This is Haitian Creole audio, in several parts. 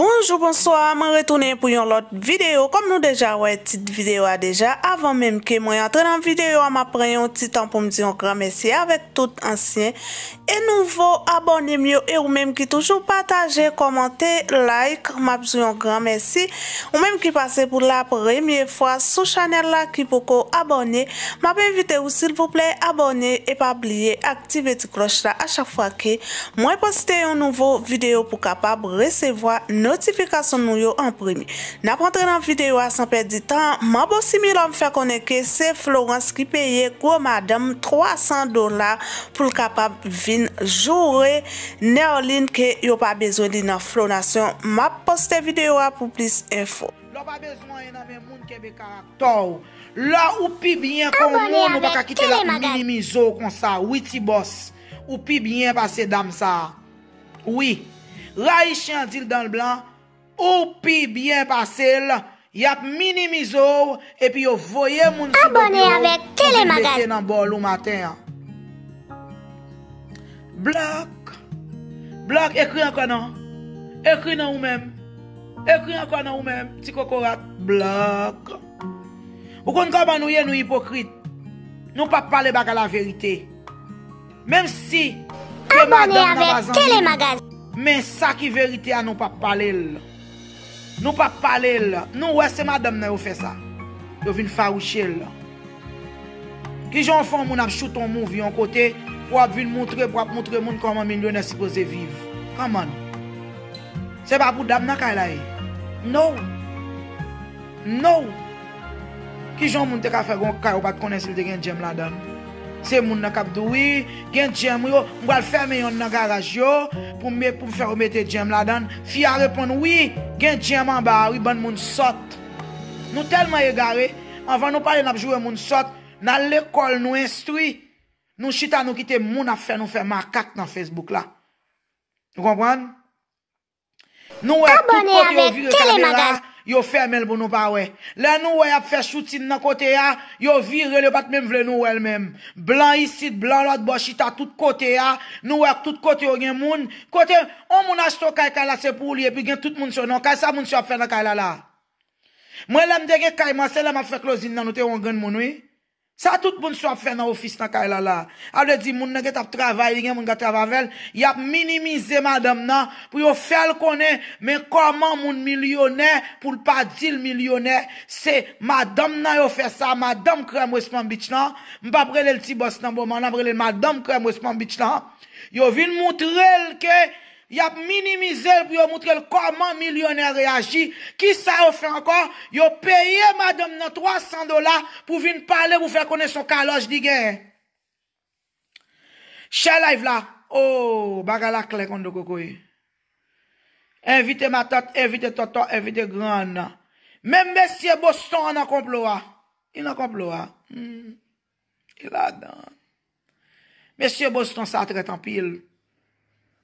bonjou bonsoir,man retounen pou yon lot videyo kom nou deja wè,tite videyo a deja avan menm ke mwen yon tre nan videyo an ma pre yon titan pou m diyon gran mersi avè tout ansyen e nouvo abonye myo e ou menm ki toujou pataje,komante,like ma pjou yon gran mersi ou menm ki pase pou la premiye fwa sou chanel la ki pou ko abonye ma pe vite ou sil pou ple abonye e pa bliye aktive ti kloch la a chak fwa ke mwen poste yon nouvo videyo pou kapab resevoi nou Notifikasyon nou yo an premi. Na prantre nan videyo a sanperdi tan, man bo simi la m fè koneke se Florence ki peye kou madam 300 dolar pou l kapap vin jure ne o lin ke yo pa bezwen li nan Flonasyon. Ma poste videyo a pou plis enfo. Lo pa bezwen yon nan men moun kebe karak tou. Lo ou pi binyen kon moun ou baka kite la kou minimizo kon sa. Ou ti bos. Ou pi binyen pase dam sa. Ouwi. Rayi chan di l dan l blan, ou pi byen pa sel, yap minimizo, epi yo voye moun si blan. Abone avèk telemagaz. Mwen bete nan bol ou maten. Blan. Blan, ekri an konan. Ekri nan ou men. Ekri an konan ou men, si kokorat. Blan. Ou kon kon manouye nou hipokrit. Nou pa pale baka la verite. Mèm si. Abone avèk telemagaz. Men sa ki verite a nou pa pale l. Nou pa pale l. Nou wese madame nan yo fe sa. Yo vin farouche l. Ki joun foun moun ap chouton moun vi yon kote, pou ap vin moutre, pou ap moutre moun koman min yon e sipose viv. Kaman. Se pa pou dam nan kay la e. Nou. Nou. Ki joun moun te ka fe bon kay ou pat konensil de gen jem la dan. Se moun na kap do wi, gen jem yo, mwen fèm yon nan garaj yo, pou mwen fèm oumete jem la dan. Fi a repon, wi, gen jem an ba, wi ban moun sot. Nou telman ye gare, anvan nou pa yon apjouwe moun sot, nan l'ekol nou instwi, nou chita nou kite moun ap fèm nou fèm an kak nan Facebook la. Nou kompwann? Nou wè kouk poti ouvi re kalbe la. Yo fèmèl bonou pa wè. Lè nou wè ap fè chout sin nan kote ya. Yo virè lè bat mèm vle nou wè lè mèm. Blan yi sit, blan lòt bò chita tout kote ya. Nou wèk tout kote yo gen moun. Kote, ou moun ashton kaj kaj la sepou liye pi gen tout moun sonon. Kaj sa moun sonon ap fè nan kaj la la. Mwen lèm de gen kaj, mwen se lèm ap fè klozin nan nou te yon gen moun wè. Sa tout bon sou ap fè nan ofis nan kaylala. Al de di, moun ne get ap travay vigen, moun get travay vel. Yap minimize madam nan, pou yo fèl konè. Men koman moun milyonè, pou l pa di l milyonè. Se madam nan yo fè sa, madam krem wè sman bit nan. Mwen pa prele l ti bos nan, moun ap prele madam krem wè sman bit nan. Yo vin moutrel ke... Y ap minimize pou yo moutre l koman milyoner reagi. Ki sa ofre ankon? Yo peye madam nan 300 dola pou vin pale pou fè kone son kalos di gen. Che la y vla. Oh, baga la kle konde koko y. E. Envite matot, envite toto, envite gran. Men M. Boston an akomplo a. Y nan akomplo a. Y hmm. la dan. M. Boston sa atre tanpil.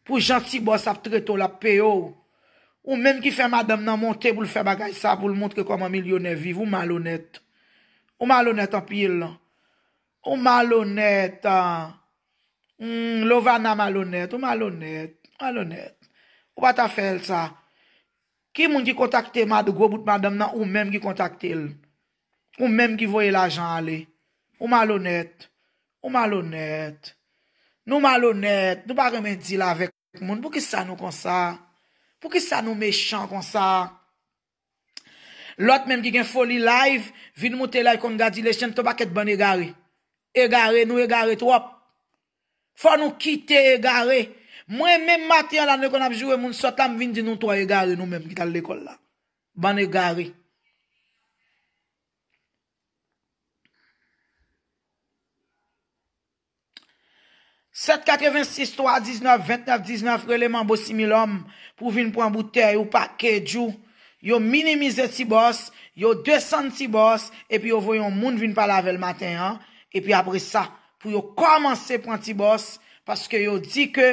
pou jan si bosa ap treto la peyo, ou menm ki fe madam nan monte pou l fe bagay sa, pou l montre kom an milyonè vive, ou malonèt. Ou malonèt an pil. Ou malonèt. Ah. Hmm, ou malonèt. Louva nan malonèt. Ou malonèt. Ou malonèt. Ou pata fel sa. Ki moun ki kontakte madou go bout madam nan, ou menm ki kontakte l. Ou menm ki voye l ajan ale. Ou malonèt. Ou malonèt. Nou malonet, nou pa remen di la vek moun, pou ki sa nou konsa? Pou ki sa nou mechant konsa? Lot menm ki gen foli live, vin moutelay kon gadi le chen to baket ban e gari. E gari nou e gari trop. Fwa nou kite e gari. Mwen menm mati an la nou kon ap jowe moun, sotam vin di nou to a e gari nou menm ki tal le kol la. Ban e gari. 7, 86, 3, 19, 29, 19, releman bo si mil om, pou vin pou an boutè, yo pa kèdjou, yo minimize ti bòs, yo desan ti bòs, epi yo voyon moun vin palave l matè, epi apre sa, pou yo komanse pou an ti bòs, paske yo di ke,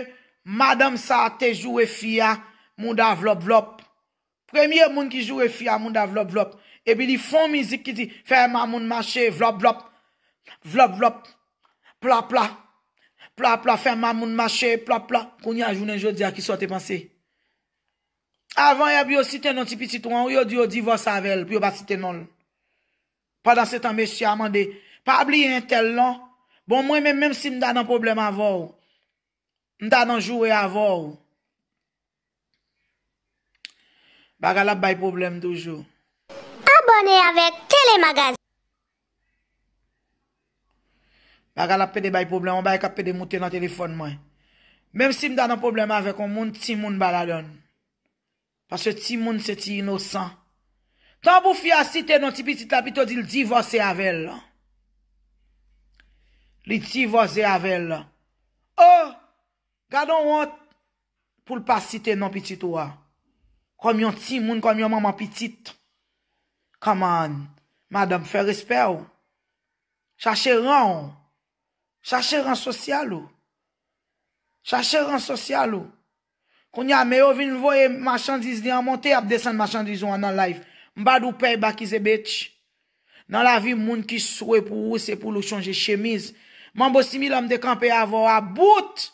madame sa te jou e fia, moun da vlop vlop, premye moun ki jou e fia, moun da vlop vlop, epi li fon mizik ki di, ferma moun mâche, vlop vlop, vlop vlop, plap plap, Pla, pla, fè mamoun mâche, pla, pla, kouni a jounen jodi a ki sote panse. Avon yon biyo siten nò non tipi titouan, yon diyo divòs avèl, biyo ba siten non. nòl. Padan setan meshi amande, pa abli yon tel lò, non. bon mwen men mèm si mda nan problem avò, mda nan jowè avò. Ba gala bay problem doujou. Abone avèk Telemagazin. Ba gala pe de bay poublem, ou bay kap pe de mouten nan telefon mwen. Mem si m dan nan poublem avek, ou moun ti moun bala don. Pase ti moun se ti inosan. Tan pou fya site nan ti pitit la, pitou di l divose avel. Li divose avel. Ou, oh! gado ou an, pou l pa site nan pitit ou a. Kom yon ti moun, kom yon maman pitit. Kaman, madame fe rispe ou. Chache ron ou. Chache ran sosyal ou. Chache ran sosyal ou. Koun ya mè yo vin voye machandiz di an montè ap desen machandiz ou an nan laif. Mbad ou pey bakize betch. Nan la vi moun ki sou e pou ou se pou lou chanje chemiz. Man bo simi lom de kampe a vo a bout.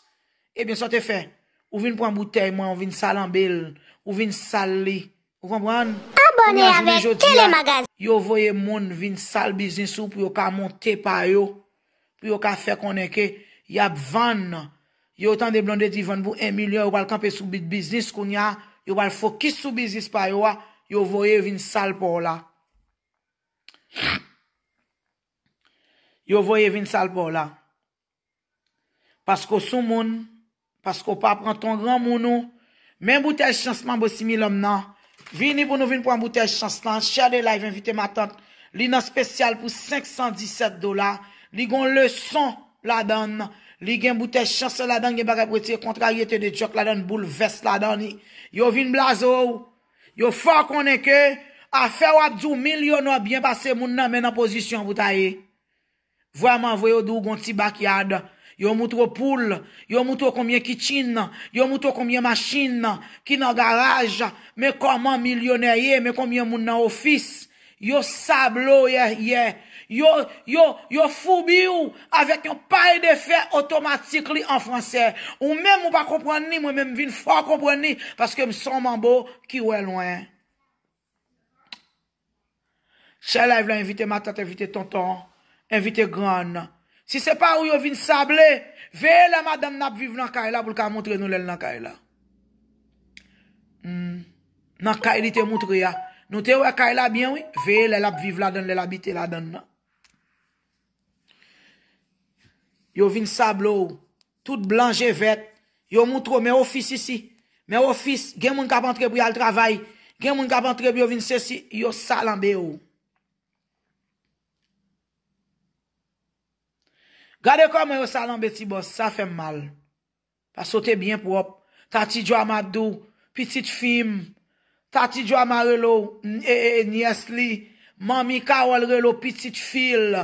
Ebyen sa te fe. Ou vin pran boutei mwen, ou vin sal an bel. Ou vin sal li. Ou konpwen? Abone avèk telemagaz. Yo voye moun vin sal bizinsou pou yo ka montè pa yo. pi yo ka fe konen ke, yab van nan, yo tan de blon de divan pou en milyon, yo bal kanpe sou bit biznis koun ya, yo bal fokis sou biznis pa yo a, yo voye vin sal pou la, yo voye vin sal pou la, paskou sou moun, paskou pa pran ton gran moun ou, men boutel chansman bo simi lom nan, vini pou nou vin pou an boutel chansman, chade live invite matan, lina spesyal pou 517 dola, Li gon le son la dan, li gen boute chans la dan gen baga brete kontra yete de chok la dan, boule vest la dan. Yo vin blaz ou, yo fwa konen ke, a fe wadou milyon ou bien pase moun nan menan posisyon boute a ye. Vwa man vwe ou dou gon ti bakyad, yo moutou poule, yo moutou koumye kichin, yo moutou koumye machin, ki nan garaj, men koman milyoner ye, men koumye moun nan ofis. Yo sablo yè yè Yo foubi ou Avèk yon paye de fè Otomatik li an fransè Ou mè mou pa kompren ni Mwen mè m vin fò kompren ni Paskè m son man bo ki wè lwen Chè la ev la invite ma tat Invite tonton Invite gran Si se pa ou yo vin sable Ve la madame nap vive nan kaila Poul ka montre nou lèl nan kaila hmm. Nan kaili te montre ya Nou te wè kè la byen wè? Veye lè la p'viv la don, lè la bitè la don nan. Yo vin sablo ou. Tout blanje vet. Yo moutro mè ofis isi. Mè ofis. Gen moun kapantre pou yal travay. Gen moun kapantre pou yo vin sesi. Yo salanbe ou. Gade kwa mè yo salanbe si boz. Sa fèm mal. Pa sote byen pou wop. Ta ti djwa madou. Pitit fîm. Tati jwa ma relo, ee, ee, niyes li. Mami ka wal relo, pitit fil.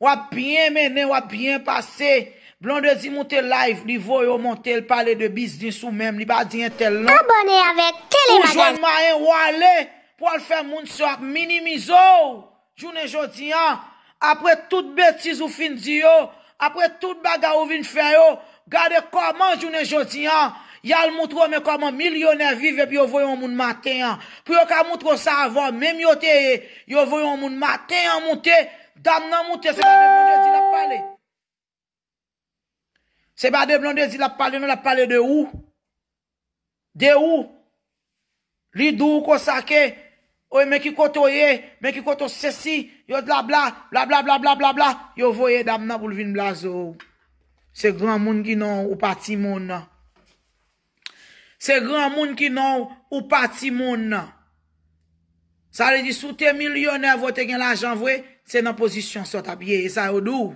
Wap bien menen, wap bien pase. Blondezi moutel live, li voyo montel, pale de biznis ou mem, li ba diyen tel nan. Abone avek, telemanen. Mami wale, pou al fe moun soak, minimizo. Jounen jounen, apre tout betiz ou fin diyo, apre tout baga ou vin feyo, gade koman jounen jounen jounen. Yal moutro me koman milyonè vive pi yo voyon moun maten an. Pi yo ka moutro sa avon, menm yo teye, yo voyon moun maten an mouté, dam nan mouté, se ba de blondezi la pale. Se ba de blondezi la pale, nou la pale de ou. De ou. Li dou kousake, oye meki koto ye, meki koto sesi, yo blabla, blabla, blabla, blabla, blabla, yo voye dam nan boulevin blazo. Se gran moun ginon ou pati moun nan. Se gran moun ki nou ou pati moun nan. Sa le di sou te milyonèv ou te gen l'ajan vwe, se nan pozisyon sou tap ye. E sa yo dou.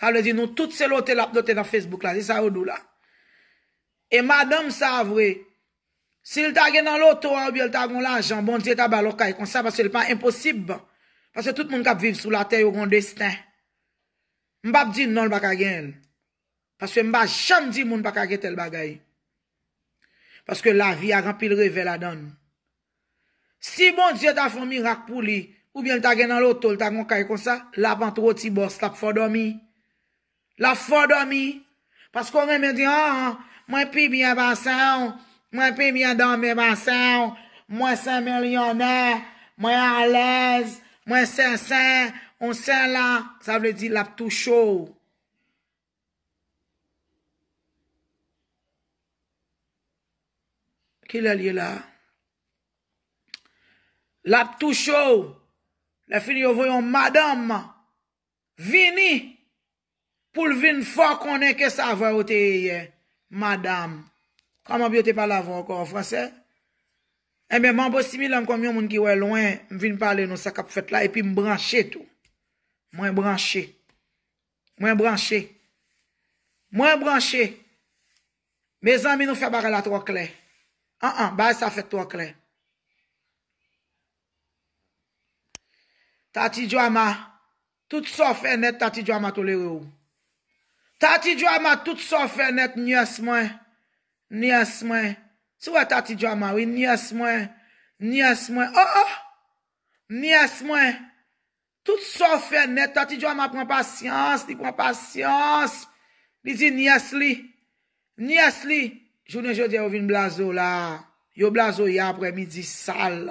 Sa le di nou tout se lote la, lote la Facebook la. E sa yo dou la. E madame sa vwe, si l tage nan loto ou bi l tage gen l'ajan, bon diye ta balokay. Kon sa basse l pa imposib. Basse tout moun kap viv sou la te yo kon destan. Mbap di nan l baka gen. Basse mba jam di moun baka gen tel bagayi. Paske la vi a rampil revè la don. Si bon diyo ta foun mirak pou li, oubyen ta gen nan loto, ta gon kay kon sa, la pan tro ti bors, la fò do mi. La fò do mi. Paske ou men men di, an, an, mwen pi bien basen, mwen pi bien damen basen, mwen sen mèlionè, mwen alèz, mwen sen sen, on sen la, sa vle di lap tou chò. Ki lè liè la? La ptou chou. La fini yo voyon madame. Vini. Poul vin fò konen ke sa vò yote ye. Madame. Kama bi yote pala vò akò wò fransè? E eh mè mè mò bò simi lè mè kòm yon moun ki wè loun. M vin pale nou sa kap fèt la. E pi m branche tout. Mwen branche. Mwen branche. Mwen branche. Mè zan mi nou fè bare la trò kley. An ah, an, ah, bay sa fe tok le. Tati djwa ma, tout so fe net, tati djwa ma to le rou. Tati djwa ma, tout so fe net, ni es mwen, ni es mwen, si wè tati djwa ma, ni es mwen, ni es mwen, ni es mwen, tout so fe net, tati djwa ma pon pasyans, ni pon pasyans, li zi ni es li, ni es li, Jounen jodi yo vin blazo la Yo blazo ya apre midi sal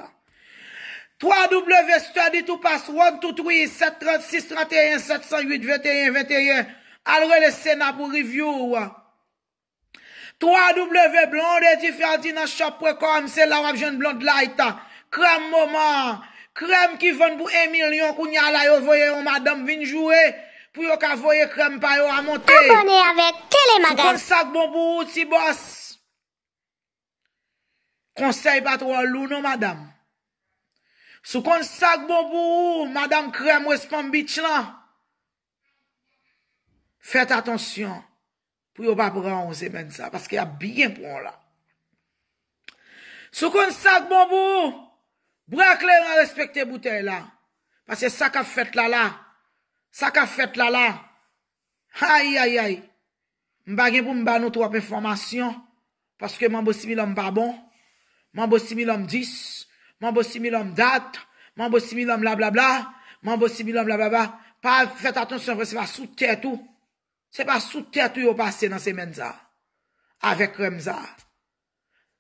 3W study to pass 1, 2, 3, 7, 36, 31, 708, 21, 21 Alrele sena pou review 3W blonde E ti ferdi nan shop prekom Se la wap jen blonde light Krem mouman Krem ki ven pou emilion Kou nyalay yo voye yon madame vin joue Pou yo ka voye krem pa yo amonte Abone ave tele magas Konsek bon pou outi bos Konsey patro alou nou, madame. Sou kon sak bon pou ou, madame krem wespan bitch la. Fèt atonsyon. Pou yo pa pran ose men sa, paske ya byen pran la. Sou kon sak bon pou ou, brek lè an respekte butè la. Paske sak a fèt la la. Sak a fèt la la. Hay, hay, hay. M bagen pou m ban nou trope informasyon, paske m an bosi mi lan m pa bon. Man bo si mi lom dis, man bo si mi lom dat, man bo si mi lom blablabla, man bo si mi lom blablabla, pa vet atonsyon, se pa sou tèt ou, se pa sou tèt ou yo pase nan semen za, avek rem za.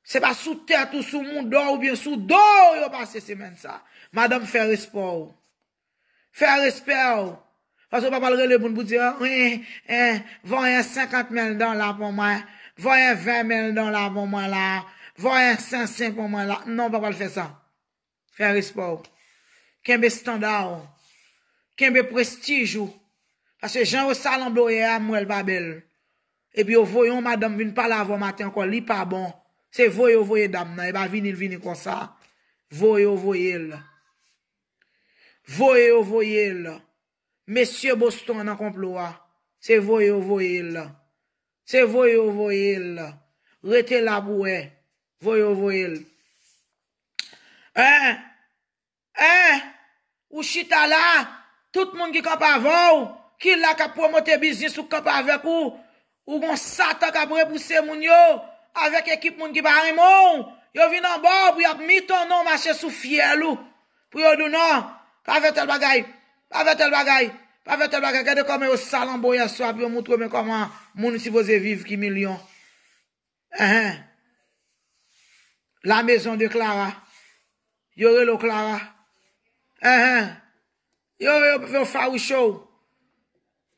Se pa sou tèt ou sou moun do ou bien sou do yo pase semen za. Madame fer espè ou, fer espè ou. Fase ou pa palre le bon bou di an, vwen yon 50 men dan la pou mwen, vwen yon 20 men dan la pou mwen la. Voyen sen sen pou mwen la. Non pa pa l fè sa. Fè rispo. Kenbe standa ou. Kenbe prestij ou. Pase jen ou salan bloye amou el babel. E bi ou voyon madame vin pa la vo maten kwa li pa bon. Se voyo voye dam nan. E ba vinil vinil kon sa. Voyo voyel. Voyo voyel. Meseye boston nan komploua. Se voyo voyel. Se voyo voyel. Retel la boue. Voy yo voy el. Eh, en. Eh, en. Ou chita la. Tout moun ki kap avon. Ki la ka promote biznis ou kap ave pou. Ou gon satan ka bre pou se moun yo. Avek ekip moun ki barimon. Yo vin an bo pou yak mi tonon mache sou fielou. Pou yo dunon. Pa ve tel bagay. Pa ve tel bagay. Pa ve tel bagay. Kede kome yo salan bon ya so api yo moun tome koman. Moun si voze vive ki milyon. En. Eh, en. La mezon de Klara. Yore lo Klara. Ehe. Eh. Yore yo pou fawishou.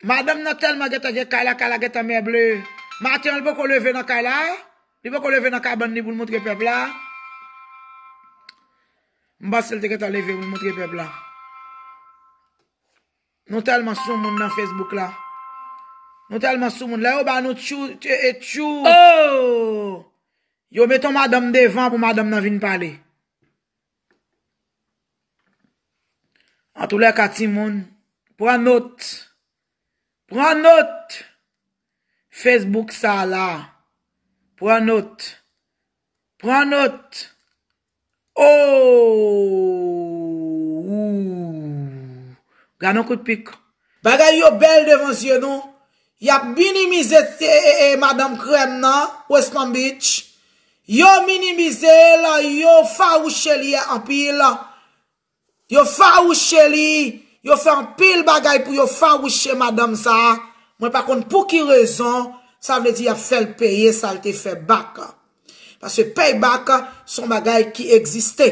Madem nan telman geta je kala kala geta meble. Matyon li pou kon leve nan kala. Li pou kon leve nan kala ban li pou moun tre pepla. Mba selte geta leve pou moun tre pepla. Non telman sou moun nan Facebook la. Non telman sou moun la. Eyo ba nou tchou. E tchou. Ooooooo. Yo meton madame devan pou madame nan vin pale. An tou lè katimoun. Pwa not. Pwa not. Facebook sa la. Pwa not. Pwa not. Ooooo. Oh. Ganon kout pik. Bagay yo bel devan siye nou. Yap bini mizet se ee eh, ee eh, eh, madame kren nan. Westman Beach. Yo minimize la, yo fawoushe li ya anpil la. Yo fawoushe li, yo fawoushe anpil bagay pou yo fawoushe madame sa. Mwen pakon pou ki rezon, sa vle di ya fel peye, sa lte fe baka. Pase pey baka son bagay ki egziste.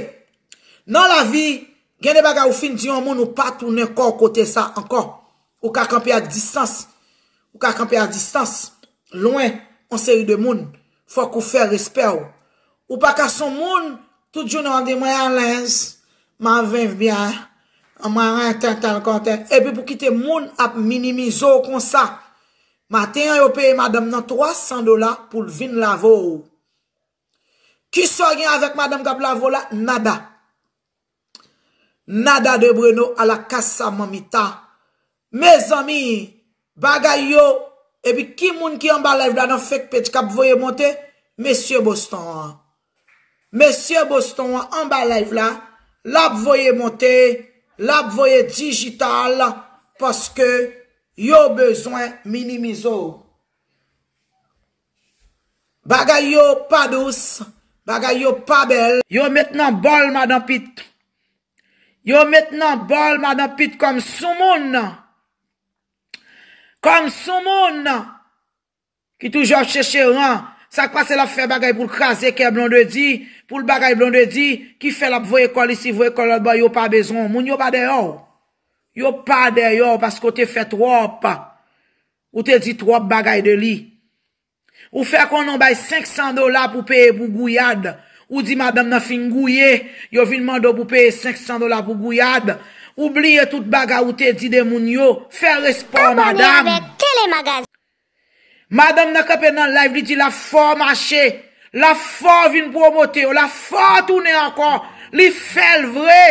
Nan la vi, gen de bagay ou fin diyon moun ou pa tourne kò kote sa ankò. Ou ka kampi a distans, ou ka kampi a distans. Louen, on se yu de moun. Fwa kou fè rispè ou. Ou pa kason moun, tout joun an di mwen an lens, mwen an venv byan, an mwen an ten ten kon ten, epi pou kite moun ap minimizo kon sa, ma ten an yo peye madame nan 300 dola pou vin lavo ou. Ki so gen avèk madame kap lavo la? Nada. Nada de Bruno ala kasa mamita. Me zami, bagay yo, Epi ki moun ki an ba lev la nan fek pech ka ap voye monte? Monsie Bostan an. Monsie Bostan an an ba lev la, la ap voye monte, la ap voye digital, paske yo bezwen minimizo. Bagay yo pa douz, bagay yo pa bel. Yo met nan bol ma nan pit. Yo met nan bol ma nan pit kom sou moun nan. Kom sou moun nan, ki toujop chè chè ran, sa kwa se la fè bagay pou l'kaze ke blon de di, pou l'bagay blon de di, ki fè la pou vò ekol isi, vò ekol alba, yo pa bezon, moun yo pa deyon, yo pa deyon, pasko te fè trope, ou te di trope bagay de li. Ou fè konon bay 500 dola pou peye pou gouyade, ou di madame nan fin gouye, yo vin mando pou peye 500 dola pou gouyade. oubliye tout baga ou te di demoun yo, fè respon madame. Madame nan kapè nan live li di la for mâche, la for vin promote, la for toune ankon, li fèl vre.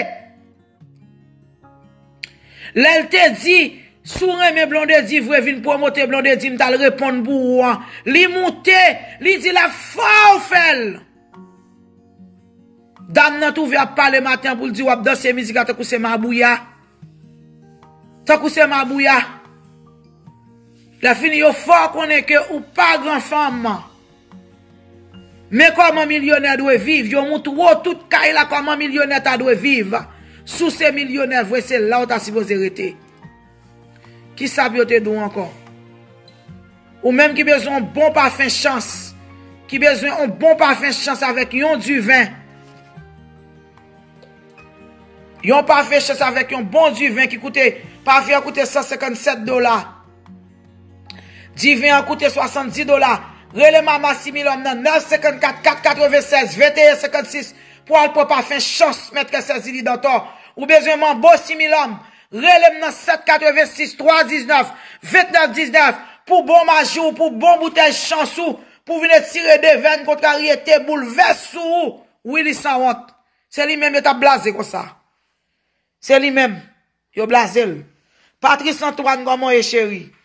Lèl te di, sou remè blon de zi vre vin promote, blon de zi mtal repon bou ou an, li moutè, li di la for fèl. Dam nan tou ve ap pale maten pou l di wap dosye mizika te kouse mabouya. Te kouse mabouya. La fini yo fò konen ke ou pa gran fòman. Men kòman milyonè dwe viv. Yo moutou wò tout kaila kòman milyonè ta dwe viv. Sou se milyonè vwe se la wot asipo zirete. Ki sa biote dwe ankon. Ou menm ki bezon bon pa fin chans. Ki bezon bon pa fin chans avèk yon du vèm. yon pa fe chese avèk yon bon du vin ki koute, pa fe yon koute 157 dola, di vin yon koute 70 dola, releman ma simil om nan 954-496-2156, pou al pou pa fe chans mèt ke se zili dator, ou bezwenman bo simil om, releman nan 786-319-8919, pou bon majou, pou bon boutej chansou, pou vine tire de ven konta rietè bou lves sou, ou ili san wot, se li men met a blaze kon sa, Se li men, yo bla zel. Patris an tou an gomo e cheri.